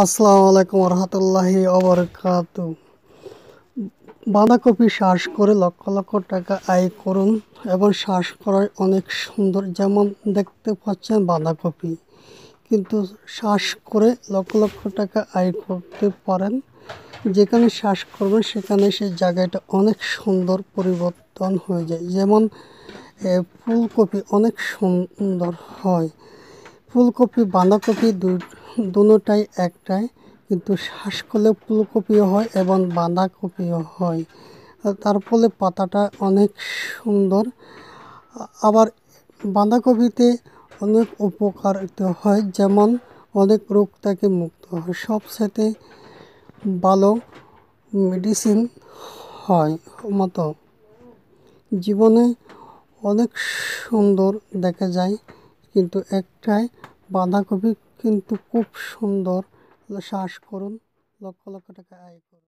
আসসালামু আলাইকুম রহমতুল্লাহি অবরকাত বাঁধাকপি শ্বাস করে লক্ষ লক্ষ টাকা আয় করুন এবং শ্বাস করায় অনেক সুন্দর যেমন দেখতে পাচ্ছেন বাঁধাকপি কিন্তু শ্বাস করে লক্ষ লক্ষ টাকা আয় করতে পারেন যেখানে শ্বাস করবেন সেখানে সেই জায়গাটা অনেক সুন্দর পরিবর্তন হয়ে যায় যেমন ফুলকপি অনেক সুন্দর হয় ফুলকপি বাঁধাকপি দুই দুটাই একটাই কিন্তু শ্বাস করলে ফুলকপিও হয় এবং বাঁধাকপিও হয় তার ফলে পাতাটা অনেক সুন্দর আবার বাঁধাকপিতে অনেক উপকারিত হয় যেমন অনেক রোগ থেকে মুক্ত হয় সবসাথে ভালো মেডিসিন হয় মতো জীবনে অনেক সুন্দর দেখা যায় কিন্তু একটাই বাঁধাকপি কিন্তু খুব সুন্দর শ্বাস করুন লক্ষ লক্ষ টাকা আয় করুন